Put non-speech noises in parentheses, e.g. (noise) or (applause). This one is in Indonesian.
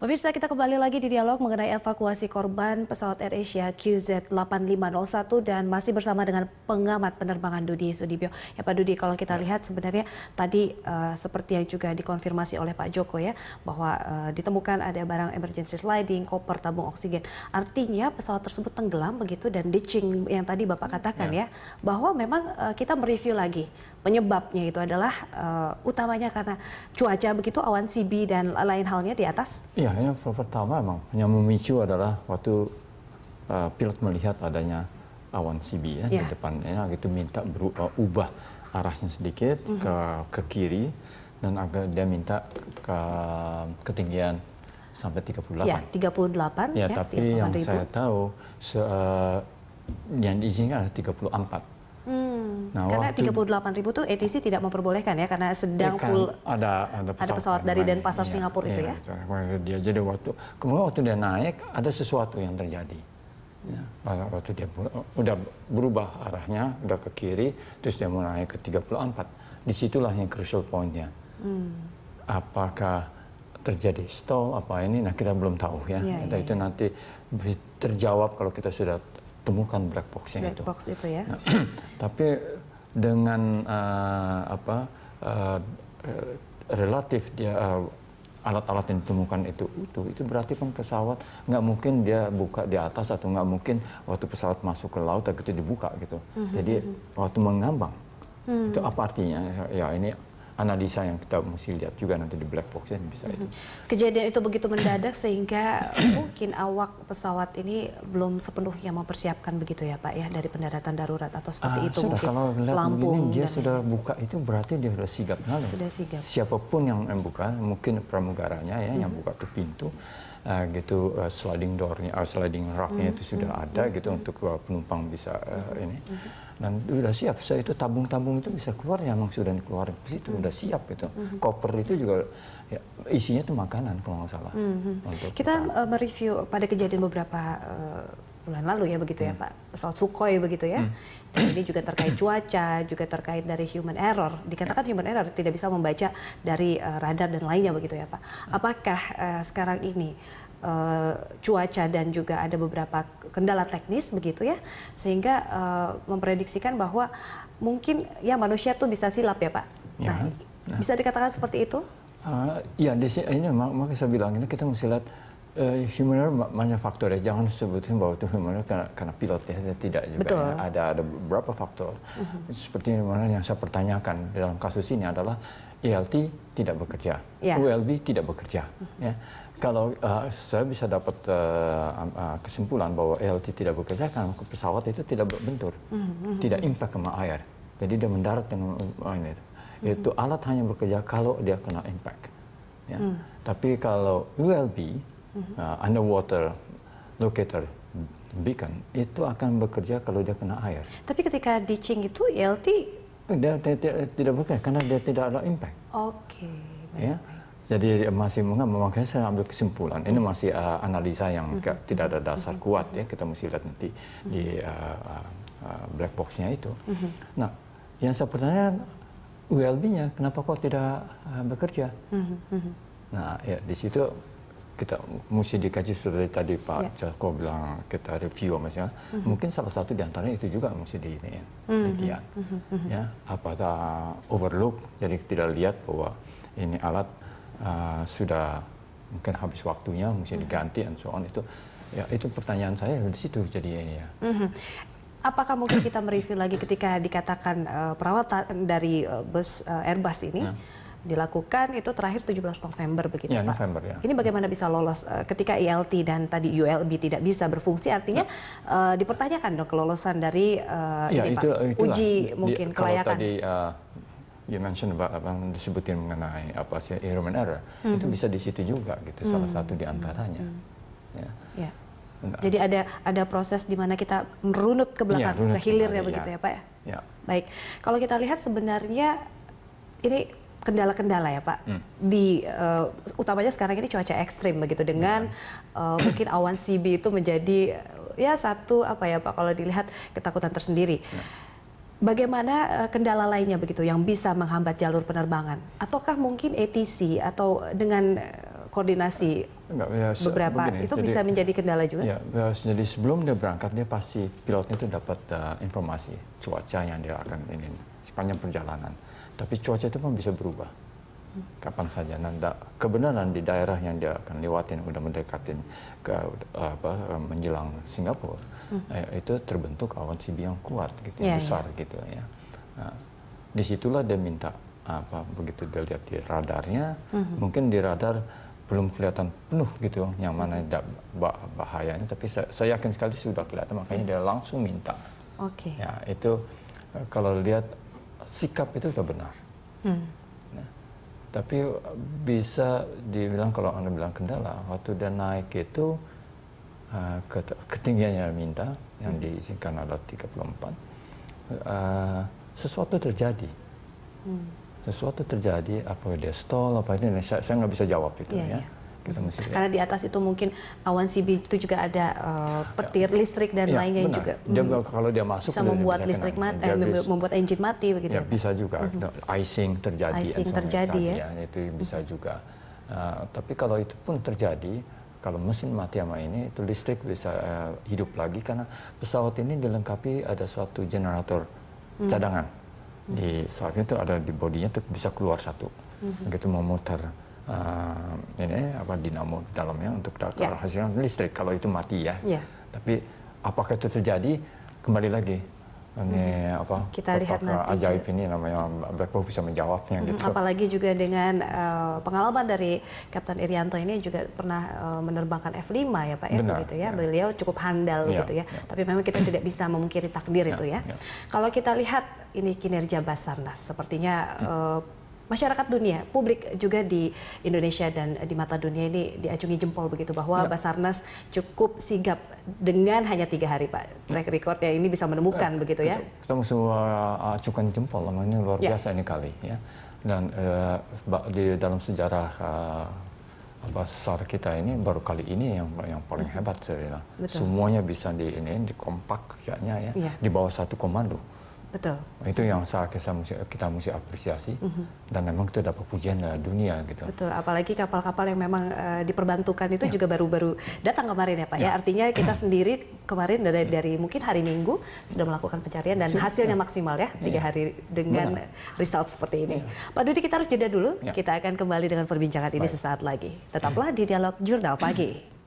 Pemirsa kita kembali lagi di dialog mengenai evakuasi korban pesawat Air Asia QZ8501 dan masih bersama dengan pengamat penerbangan Dudi Sudibyo. Ya Pak Dudi kalau kita ya. lihat sebenarnya tadi uh, seperti yang juga dikonfirmasi oleh Pak Joko ya bahwa uh, ditemukan ada barang emergency sliding, koper, tabung oksigen. Artinya pesawat tersebut tenggelam begitu dan ditching yang tadi Bapak hmm, katakan ya, ya bahwa memang uh, kita mereview lagi penyebabnya itu adalah uh, utamanya karena cuaca begitu awan CB dan lain halnya di atas? Iya, yang pertama memang yang memicu adalah waktu uh, pilot melihat adanya awan CB ya, ya. di iya. depannya gitu minta berubah eh, ubah arahnya sedikit mm -hmm. ke mhm. ke kiri dan agar dia minta ke ketinggian sampai 38. Ya, 38 ya, ya tapi 38 yang ribu. saya tahu se, uh, yang diizinkan adalah 34. Nah, karena delapan ribu tuh ATC tidak memperbolehkan ya karena sedang kan, full ada ada pesawat, ada pesawat dari Denpasar ya, Singapura iya, ya, itu ya. ya. jadi waktu kemudian waktu dia naik ada sesuatu yang terjadi. Ya, waktu dia udah berubah arahnya udah ke kiri terus dia mau naik ke 34. Disitulah yang crucial pointnya. Hmm. Apakah terjadi stall apa ini nah kita belum tahu ya. ya, ya itu ya. nanti terjawab kalau kita sudah temukan black boxnya black itu. Box itu ya. Nah, (clears throat) tapi dengan uh, apa uh, relatif dia alat eh, alat-alat yang ditemukan itu utuh itu berarti kan pesawat nggak mungkin dia buka di atas atau nggak mungkin waktu pesawat masuk ke laut itu dibuka gitu mm -hmm. jadi mhm. waktu mengambang mm -hmm. itu apa artinya ya, ya ini analisa yang kita mesti lihat juga nanti di black box ya, yang bisa itu. Mm-hmm. Kejadian itu begitu mendadak sehingga (coughs) mungkin awak pesawat ini belum sepenuhnya mempersiapkan begitu ya Pak ya dari pendaratan darurat atau seperti uh, itu sudah, mungkin. Kalau Lampung begini, dia sudah buka itu berarti dia sudah sigap sekali. Sudah sigap. Siapapun yang membuka mungkin pramugaranya ya yang mm-hmm. buka ke pintu uh, gitu uh, sliding doornya, uh, sliding raftnya hmm. itu sudah mm-hmm. ada gitu hmm. untuk uh, penumpang bisa uh, hmm. ini. Hmm dan sudah siap saya itu tabung-tabung itu bisa keluar ya memang sudah dikeluarin itu situ hmm. siap gitu -hmm. koper itu juga ya, isinya itu makanan kalau nggak salah -hmm. untuk kita, kita uh, mereview pada kejadian beberapa uh, bulan lalu ya begitu ya, hmm. ya Pak soal Sukhoi begitu ya hmm. ini juga terkait cuaca juga terkait dari human error dikatakan ya. human error tidak bisa membaca dari uh, radar dan lainnya begitu ya Pak hmm. apakah uh, sekarang ini uh, cuaca dan juga ada beberapa kendala teknis begitu ya sehingga uh, memprediksikan bahwa mungkin ya manusia tuh bisa silap ya pak ya. Nah, nah. bisa dikatakan seperti itu uh, ya di sini ini saya bilang ini kita mesti lihat Uh, human error banyak faktor ya, jangan sebutin bahwa itu human error karena, karena pilot ya, tidak juga. Ya. Ada ada beberapa faktor. Uh-huh. Seperti mana yang saya pertanyakan dalam kasus ini adalah ELT tidak bekerja, yeah. ULB tidak bekerja. Uh-huh. Ya kalau uh, saya bisa dapat uh, uh, kesimpulan bahwa ELT tidak bekerja karena pesawat itu tidak berbentur, mm -hmm. tidak impact sama air. Jadi dia mendarat dengan uh, ini. Itu. Mm -hmm. itu mm-hmm. alat hanya bekerja kalau dia kena impact. Ya. Mm. Tapi kalau ULB, mm -hmm. uh, underwater locator beacon, itu akan bekerja kalau dia kena air. Tapi ketika ditching itu ELT? Dia, tidak bekerja karena dia tidak ada impact. Oke. Okay, ya. Jadi eh, masih mengapa saya ambil kesimpulan ini masih uh, analisa yang mm-hmm. tidak ada dasar mm-hmm. kuat ya kita mesti lihat nanti mm-hmm. di uh, uh, black boxnya itu. Nah yang saya pertanyaan ULB-nya kenapa kok tidak uh, bekerja? Nah ya di situ kita mesti dikaji seperti tadi Pak yeah. Joko bilang kita review misalnya mungkin salah satu di antaranya itu juga mesti di ini ya apa -hmm. Ya, overlook jadi tidak lihat bahwa ini alat uh, sudah mungkin habis waktunya mesti mm-hmm. diganti and so on itu ya itu pertanyaan saya dari situ jadi ini ya. Mm -hmm. Apakah mungkin kita mereview lagi ketika dikatakan uh, perawatan dari uh, bus uh, Airbus ini? Nah dilakukan itu terakhir 17 November begitu ya, Pak. November, ya. Ini bagaimana bisa lolos uh, ketika ILT dan tadi ULB tidak bisa berfungsi artinya ya. uh, dipertanyakan dong kelolosan dari uh, ya, ini, itu, Pak, uji di, mungkin di, kelayakan. Kalau tadi uh, you mention about apa disebutin mengenai apa sih error and error mm-hmm. itu bisa di situ juga gitu mm-hmm. salah hmm. satu di antaranya. Mm-hmm. Ya. ya. Nah, Jadi ada ada proses di mana kita merunut ke iya, belakang, ya, ke ya begitu ya, ya Pak ya. ya. Baik. Kalau kita lihat sebenarnya ini kendala-kendala ya Pak. Hmm. Di uh, utamanya sekarang ini cuaca ekstrim begitu dengan ya. uh, mungkin awan CB itu menjadi ya satu apa ya Pak kalau dilihat ketakutan tersendiri. Ya Bagaimana eh, kendala lainnya begitu yang bisa menghambat jalur penerbangan? Ataukah mungkin ATC atau dengan eh, koordinasi Enggak, ya, beberapa begini, itu jadi, bisa menjadi kendala juga? Ya, ya, jadi sebelum dia berangkat dia pasti pilotnya itu dapat uh, informasi cuaca yang dia akan ini sepanjang perjalanan. Tapi cuaca itu pun bisa berubah kapan saja nanda kebenaran di daerah yang dia akan lewatin udah mendekatin ke apa menjelang Singapura hmm. Eh, itu terbentuk awan CB yang kuat gitu yeah, ya, ya. besar yeah. gitu ya nah, disitulah dia minta apa begitu dia lihat di radarnya hmm. mungkin di radar belum kelihatan penuh gitu yang mana tidak hmm. bahayanya tapi saya, saya yakin sekali sudah kelihatan makanya dia langsung minta oke okay. ya itu kalau lihat sikap itu sudah benar hmm. nah, tapi bisa dibilang kalau Anda bilang kendala, waktu dia naik itu uh, eh, ketinggiannya minta yang hmm. diizinkan adalah 34. Uh, eh, sesuatu terjadi. Hmm. Sesuatu terjadi, apa dia stall, apa ini, saya, saya nggak bisa jawab itu yeah, ya. Yeah gitu Karena di atas itu mungkin awan CB itu juga ada uh, petir ya. listrik dan ya, lainnya benar. juga. Dia hmm, kalau dia masuk bisa membuat listrik mati, eh, membuat engine mati begitu. Ya, ya. bisa juga -hmm. icing terjadi. Icing terjadi ya. ya. Itu bisa hmm. juga. Uh, tapi kalau itu pun terjadi, kalau mesin mati sama ini itu listrik bisa uh, hidup lagi karena pesawat ini dilengkapi ada suatu generator hmm. cadangan hmm. di saat itu ada di bodinya itu bisa keluar satu hmm. gitu memutar uh, ini apa dinamo dalamnya untuk yeah. hasilkan listrik kalau itu mati ya. Yeah. Tapi apakah itu terjadi kembali lagi ini hmm. apa kita lihat nanti ajaib ini namanya Black Box bisa menjawabnya hmm, gitu. Apalagi juga dengan uh, pengalaman dari Kapten Irianto ini juga pernah uh, menerbangkan F5 ya Pak ya, Benar, ya, gitu ya. ya. Beliau cukup handal ya, gitu ya. ya. Tapi memang kita tidak bisa memungkiri takdir ya, itu ya. ya. Kalau kita lihat ini kinerja Basarnas sepertinya hmm. uh, masyarakat dunia, publik juga di Indonesia dan di mata dunia ini diacungi jempol begitu bahwa ya. Basarnas cukup sigap dengan hanya tiga hari Pak. Track ya. record ya ini bisa menemukan ya, begitu ya. Kita mesti uh, acungkan jempol, ini luar ya. biasa ini kali ya. Dan eh, di dalam sejarah eh, uh, besar kita ini baru kali ini yang yang paling mm-hmm. hebat saya bilang. Semuanya bisa di ini kompak kayaknya ya, ya. di bawah satu komando. Betul. Nah, itu yang saat kita mesti, kita mesti apresiasi mm -hmm. dan memang kita dapat pujian dari dunia gitu. Betul, apalagi kapal-kapal yang memang uh, diperbantukan itu ya. juga baru-baru datang kemarin ya Pak ya. ya? Artinya (clears throat) kita sendiri kemarin dari, ya. dari mungkin hari Minggu sudah melakukan pencarian dan hasilnya ya. maksimal ya tiga ya. hari dengan Benar. result seperti ini. Ya. Pak Dudi kita harus jeda dulu. Ya. Kita akan kembali dengan perbincangan Baik. ini sesaat lagi. Tetaplah di Dialog Jurnal Pagi.